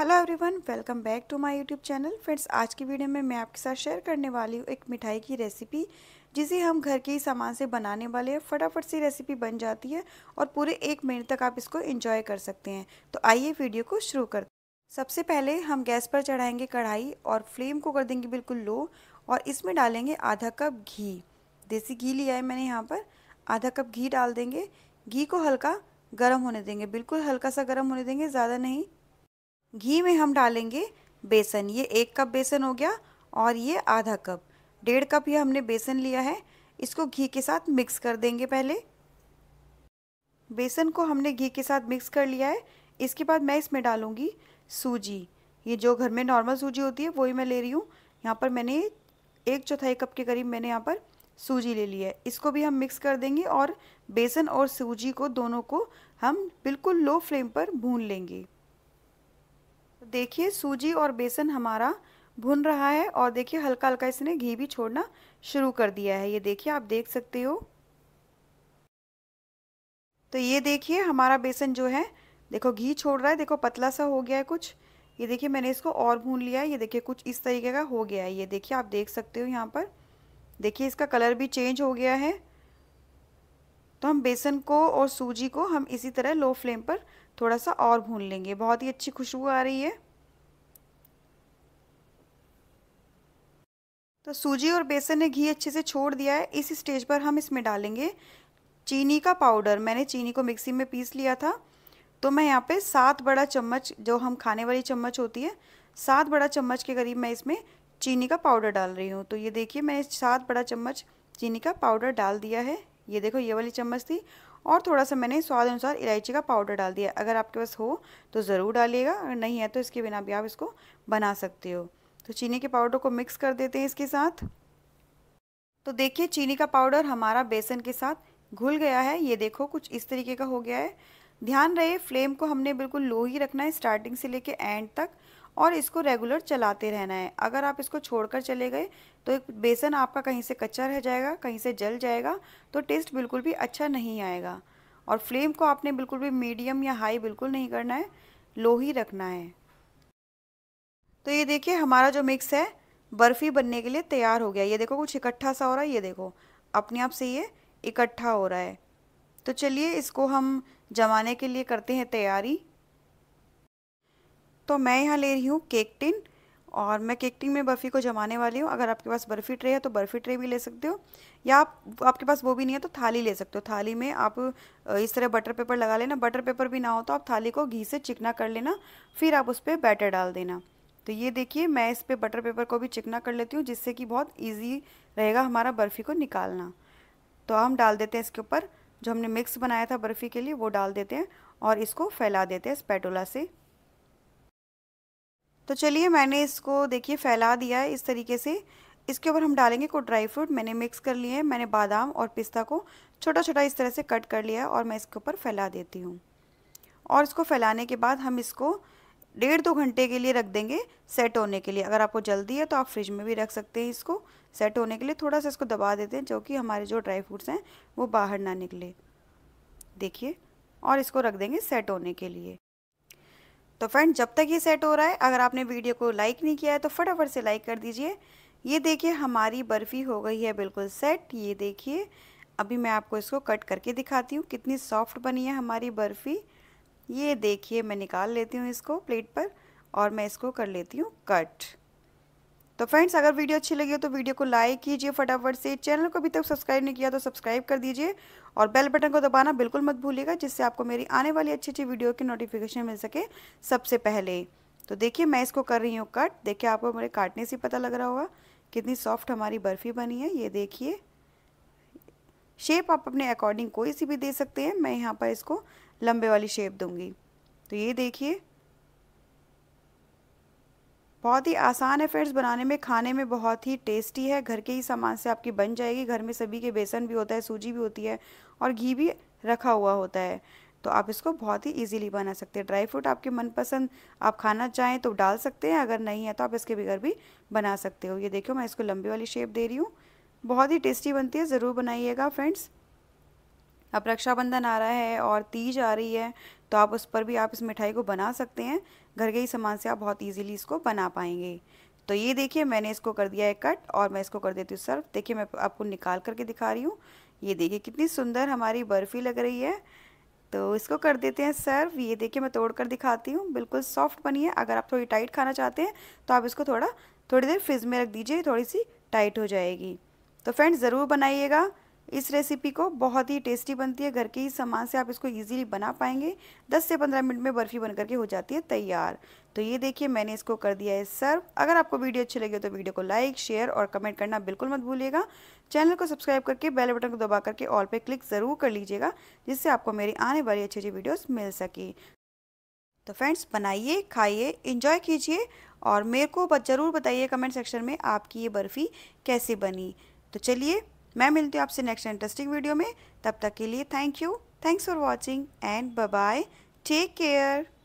hello everyone welcome back to my YouTube channel friends आज की video में मैं आपके साथ शेयर करने वाली हूँ एक मिठाई की रेसिपी जिसे हम घर के ही सामान से बनाने वाले हैं फटाफट सी रेसिपी बन जाती है और पूरे एक महीने तक आप इसको एंजॉय कर सकते हैं तो आइए वीडियो को शुरू कर सबसे पहले हम गैस पर चढ़ाएँगे कढ़ाई और फ्लेम को कर देंगे बिल्कुल लो और इसमें डालेंगे आधा कप घी देसी घी लिया है मैंने यहाँ पर आधा कप घी डाल देंगे घी को हल्का गर्म होने देंगे बिल्कुल हल्का सा गर्म होने देंगे ज़्यादा नहीं घी में हम डालेंगे बेसन ये एक कप बेसन हो गया और ये आधा कप डेढ़ कप ये हमने बेसन लिया है इसको घी के साथ मिक्स कर देंगे पहले बेसन को हमने घी के साथ मिक्स कर लिया है इसके बाद मैं इसमें डालूँगी सूजी ये जो घर में नॉर्मल सूजी होती है वही मैं ले रही हूँ यहाँ पर मैंने एक चौथाई कप के करीब मैंने यहाँ पर सूजी ले ली है इसको भी हम मिक्स कर देंगे और बेसन और सूजी को दोनों को हम बिल्कुल लो फ्लेम पर भून लेंगे देखिए सूजी और बेसन हमारा भुन रहा है और देखिए हल्का हल्का इसने घी भी छोड़ना शुरू कर दिया है ये देखिए आप देख सकते हो तो ये देखिए हमारा बेसन जो है देखो घी छोड़ रहा है देखो पतला सा हो गया है कुछ ये देखिए मैंने इसको और भून लिया है ये देखिए कुछ इस तरीके का हो गया है ये देखिए आप देख सकते हो यहाँ पर देखिए इसका कलर भी चेंज हो गया है तो हम बेसन को और सूजी को हम इसी तरह लो फ्लेम पर थोड़ा सा और भून लेंगे बहुत ही अच्छी खुशबू आ रही है तो सूजी और बेसन ने घी अच्छे से छोड़ दिया है इस स्टेज पर हम इसमें डालेंगे चीनी का पाउडर मैंने चीनी को मिक्सी में पीस लिया था तो मैं यहाँ पे सात बड़ा चम्मच जो हम खाने वाली चम्मच होती है सात बड़ा चम्मच के करीब मैं इसमें चीनी का पाउडर डाल रही हूँ तो ये देखिए मैंने सात बड़ा चम्मच चीनी का पाउडर डाल दिया है ये देखो ये वाली चम्मच थी और थोड़ा सा मैंने स्वाद अनुसार इलायची का पाउडर डाल दिया अगर आपके पास हो तो ज़रूर डालिएगा अगर नहीं है तो इसके बिना भी आप इसको बना सकते हो तो चीनी के पाउडर को मिक्स कर देते हैं इसके साथ तो देखिए चीनी का पाउडर हमारा बेसन के साथ घुल गया है ये देखो कुछ इस तरीके का हो गया है ध्यान रहे फ्लेम को हमने बिल्कुल लो ही रखना है स्टार्टिंग से लेके एंड तक और इसको रेगुलर चलाते रहना है अगर आप इसको छोड़कर चले गए तो एक बेसन आपका कहीं से कच्चा रह जाएगा कहीं से जल जाएगा तो टेस्ट बिल्कुल भी अच्छा नहीं आएगा और फ्लेम को आपने बिल्कुल भी मीडियम या हाई बिल्कुल नहीं करना है लो ही रखना है तो ये देखिए हमारा जो मिक्स है बर्फ़ी बनने के लिए तैयार हो गया ये देखो कुछ इकट्ठा सा हो रहा है ये देखो अपने आप से ये इकट्ठा हो रहा है तो चलिए इसको हम जमाने के लिए करते हैं तैयारी तो मैं यहाँ ले रही हूँ केक टिन और मैं केक टिन में बर्फ़ी को जमाने वाली हूँ अगर आपके पास बर्फ़ी ट्रे है तो बर्फ़ी ट्रे भी ले सकते हो या आप आपके पास वो भी नहीं है तो थाली ले सकते हो थाली में आप इस तरह बटर पेपर लगा लेना बटर पेपर भी ना हो तो आप थाली को घी से चिकना कर लेना फिर आप उस पर बैटर डाल देना तो ये देखिए मैं इस पर बटर पेपर को भी चिकना कर लेती हूँ जिससे कि बहुत ईजी रहेगा हमारा बर्फ़ी को निकालना तो हम डाल देते हैं इसके ऊपर जो हमने मिक्स बनाया था बर्फ़ी के लिए वो डाल देते हैं और इसको फैला देते हैं स्पैटोला से तो चलिए मैंने इसको देखिए फैला दिया है इस तरीके से इसके ऊपर हम डालेंगे कुछ ड्राई फ्रूट मैंने मिक्स कर लिए हैं मैंने बादाम और पिस्ता को छोटा छोटा इस तरह से कट कर लिया है और मैं इसके ऊपर फैला देती हूँ और इसको फैलाने के बाद हम इसको डेढ़ दो घंटे के लिए रख देंगे सेट होने के लिए अगर आपको जल्दी है तो आप फ्रिज में भी रख सकते हैं इसको सेट होने के लिए थोड़ा सा इसको दबा देते हैं जो कि हमारे जो ड्राई फ्रूट्स हैं वो बाहर ना निकले देखिए और इसको रख देंगे सेट होने के लिए तो फ्रेंड जब तक ये सेट हो रहा है अगर आपने वीडियो को लाइक नहीं किया है तो फटाफट से लाइक कर दीजिए ये देखिए हमारी बर्फ़ी हो गई है बिल्कुल सेट ये देखिए अभी मैं आपको इसको कट करके दिखाती हूँ कितनी सॉफ्ट बनी है हमारी बर्फ़ी ये देखिए मैं निकाल लेती हूँ इसको प्लेट पर और मैं इसको कर लेती हूँ कट तो फ्रेंड्स अगर वीडियो अच्छी लगी हो तो वीडियो को लाइक कीजिए फटाफट से चैनल को अभी तक सब्सक्राइब नहीं किया तो सब्सक्राइब कर दीजिए और बेल बटन को दबाना बिल्कुल मत भूलिएगा जिससे आपको मेरी आने वाली अच्छी अच्छी वीडियो की नोटिफिकेशन मिल सके सबसे पहले तो देखिए मैं इसको कर रही हूँ कट देखिए आपको मेरे काटने से पता लग रहा होगा कितनी सॉफ्ट हमारी बर्फ़ी बनी है ये देखिए शेप आप अपने अकॉर्डिंग कोई सी भी दे सकते हैं मैं यहाँ पर इसको लंबे वाली शेप दूंगी तो ये देखिए बहुत ही आसान है फ्रेंड्स बनाने में खाने में बहुत ही टेस्टी है घर के ही सामान से आपकी बन जाएगी घर में सभी के बेसन भी होता है सूजी भी होती है और घी भी रखा हुआ होता है तो आप इसको बहुत ही इजीली बना सकते हैं ड्राई फ्रूट आपके मनपसंद आप खाना चाहें तो डाल सकते हैं अगर नहीं है तो आप इसके बगैर भी बना सकते हो ये देखो मैं इसको लंबी वाली शेप दे रही हूँ बहुत ही टेस्टी बनती है ज़रूर बनाइएगा फ्रेंड्स अब रक्षाबंधन आ रहा है और तीज आ रही है तो आप उस पर भी आप इस मिठाई को बना सकते हैं घर के ही सामान से आप बहुत इजीली इसको बना पाएंगे तो ये देखिए मैंने इसको कर दिया है कट और मैं इसको कर देती हूँ सर्व देखिए मैं आपको निकाल करके दिखा रही हूँ ये देखिए कितनी सुंदर हमारी बर्फ़ी लग रही है तो इसको कर देते हैं सर्व ये देखिए मैं तोड़ कर दिखाती हूँ बिल्कुल सॉफ्ट बनी है अगर आप थोड़ी टाइट खाना चाहते हैं तो आप इसको थोड़ा थोड़ी देर फ्रिज में रख दीजिए थोड़ी सी टाइट हो जाएगी तो फ्रेंड्स ज़रूर बनाइएगा इस रेसिपी को बहुत ही टेस्टी बनती है घर के ही सामान से आप इसको इजीली बना पाएंगे 10 से 15 मिनट में बर्फ़ी बन करके हो जाती है तैयार तो ये देखिए मैंने इसको कर दिया है सर्व अगर आपको वीडियो अच्छी लगी हो तो वीडियो को लाइक शेयर और कमेंट करना बिल्कुल मत भूलिएगा चैनल को सब्सक्राइब करके बेल बटन को दबा करके ऑल पे क्लिक ज़रूर कर लीजिएगा जिससे आपको मेरी आने वाली अच्छी अच्छी वीडियोज मिल सके तो फ्रेंड्स बनाइए खाइए इंजॉय कीजिए और मेरे को ज़रूर बताइए कमेंट सेक्शन में आपकी ये बर्फ़ी कैसे बनी तो चलिए मैं मिलती हूँ आपसे नेक्स्ट इंटरेस्टिंग वीडियो में तब तक के लिए thank you thanks for watching and bye take care